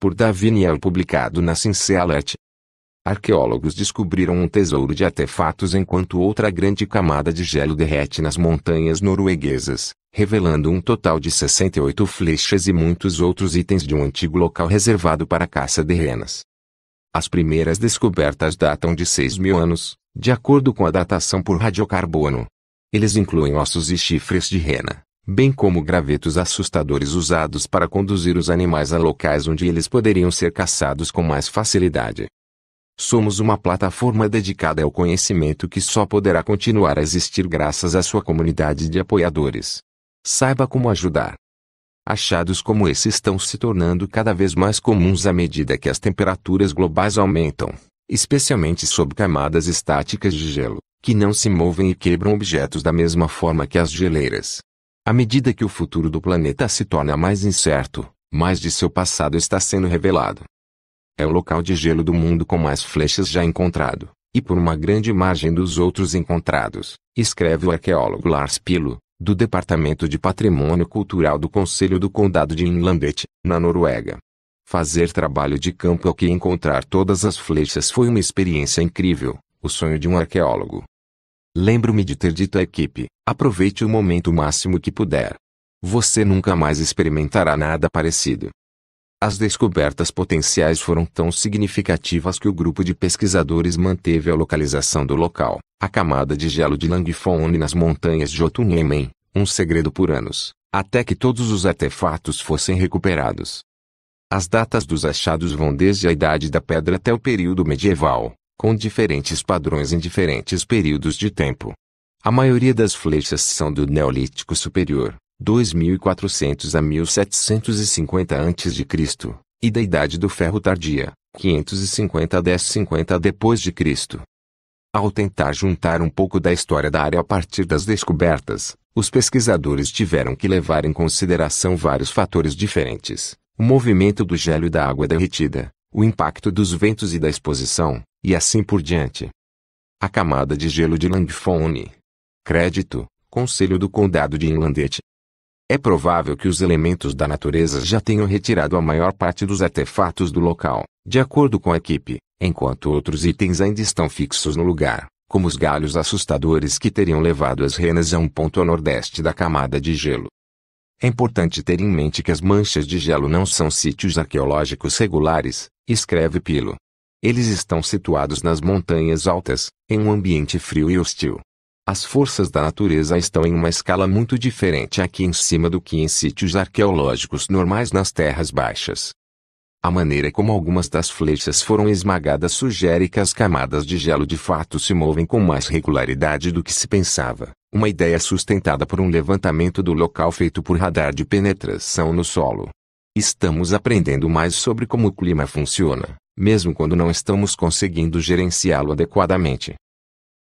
por Daviniel publicado na Cincelet. Arqueólogos descobriram um tesouro de artefatos enquanto outra grande camada de gelo derrete nas montanhas norueguesas, revelando um total de 68 flechas e muitos outros itens de um antigo local reservado para caça de renas. As primeiras descobertas datam de 6 mil anos, de acordo com a datação por radiocarbono. Eles incluem ossos e chifres de rena, bem como gravetos assustadores usados para conduzir os animais a locais onde eles poderiam ser caçados com mais facilidade. Somos uma plataforma dedicada ao conhecimento que só poderá continuar a existir graças à sua comunidade de apoiadores. Saiba como ajudar. Achados como esse estão se tornando cada vez mais comuns à medida que as temperaturas globais aumentam, especialmente sob camadas estáticas de gelo, que não se movem e quebram objetos da mesma forma que as geleiras. À medida que o futuro do planeta se torna mais incerto, mais de seu passado está sendo revelado. É o local de gelo do mundo com mais flechas já encontrado, e por uma grande margem dos outros encontrados, escreve o arqueólogo Lars Pilo, do Departamento de Patrimônio Cultural do Conselho do Condado de Inlandet, na Noruega. Fazer trabalho de campo ao que encontrar todas as flechas foi uma experiência incrível, o sonho de um arqueólogo. Lembro-me de ter dito à equipe: aproveite o momento máximo que puder. Você nunca mais experimentará nada parecido. As descobertas potenciais foram tão significativas que o grupo de pesquisadores manteve a localização do local, a camada de gelo de Langfone nas montanhas de Otunhemen, um segredo por anos, até que todos os artefatos fossem recuperados. As datas dos achados vão desde a Idade da Pedra até o período medieval, com diferentes padrões em diferentes períodos de tempo. A maioria das flechas são do Neolítico Superior, 2400 a 1750 a.C., e da Idade do Ferro Tardia, 550 a 1050 depois de Cristo. Ao tentar juntar um pouco da história da área a partir das descobertas, os pesquisadores tiveram que levar em consideração vários fatores diferentes: o movimento do gelo e da água derretida, o impacto dos ventos e da exposição, e assim por diante. A camada de gelo de Langfone. Crédito, Conselho do Condado de Inlandete. É provável que os elementos da natureza já tenham retirado a maior parte dos artefatos do local, de acordo com a equipe, enquanto outros itens ainda estão fixos no lugar, como os galhos assustadores que teriam levado as renas a um ponto a nordeste da camada de gelo. É importante ter em mente que as manchas de gelo não são sítios arqueológicos regulares, escreve Pilo, eles estão situados nas montanhas altas, em um ambiente frio e hostil. As forças da natureza estão em uma escala muito diferente aqui em cima do que em sítios arqueológicos normais nas terras baixas. A maneira como algumas das flechas foram esmagadas sugere que as camadas de gelo de fato se movem com mais regularidade do que se pensava, uma ideia sustentada por um levantamento do local feito por radar de penetração no solo. Estamos aprendendo mais sobre como o clima funciona, mesmo quando não estamos conseguindo gerenciá-lo adequadamente.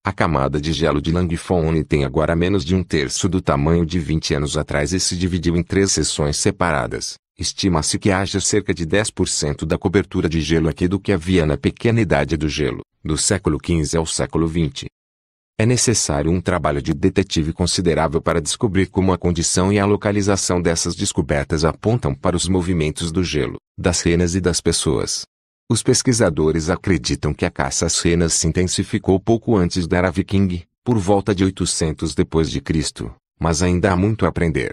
A camada de gelo de Langfone tem agora menos de um terço do tamanho de 20 anos atrás e se dividiu em três seções separadas. Estima-se que haja cerca de 10% da cobertura de gelo aqui do que havia na pequena idade do gelo, do século XV ao século XX. É necessário um trabalho de detetive considerável para descobrir como a condição e a localização dessas descobertas apontam para os movimentos do gelo, das renas e das pessoas, os pesquisadores acreditam que a caça às renas se intensificou pouco antes da era viking, por volta de 800 depois de Cristo, mas ainda há muito a aprender.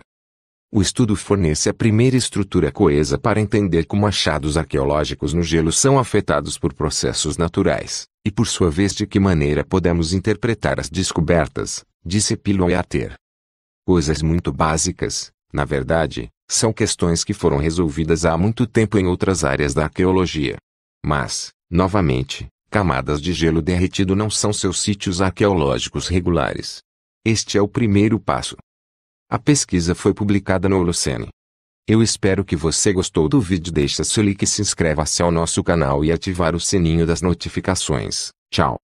O estudo fornece a primeira estrutura coesa para entender como achados arqueológicos no gelo são afetados por processos naturais, e por sua vez de que maneira podemos interpretar as descobertas, disse Piloyater. Coisas muito básicas, na verdade, são questões que foram resolvidas há muito tempo em outras áreas da arqueologia. Mas, novamente, camadas de gelo derretido não são seus sítios arqueológicos regulares. Este é o primeiro passo. A pesquisa foi publicada no Holocene. Eu espero que você gostou do vídeo. Deixa seu like, se inscreva-se ao nosso canal e ativar o sininho das notificações. Tchau.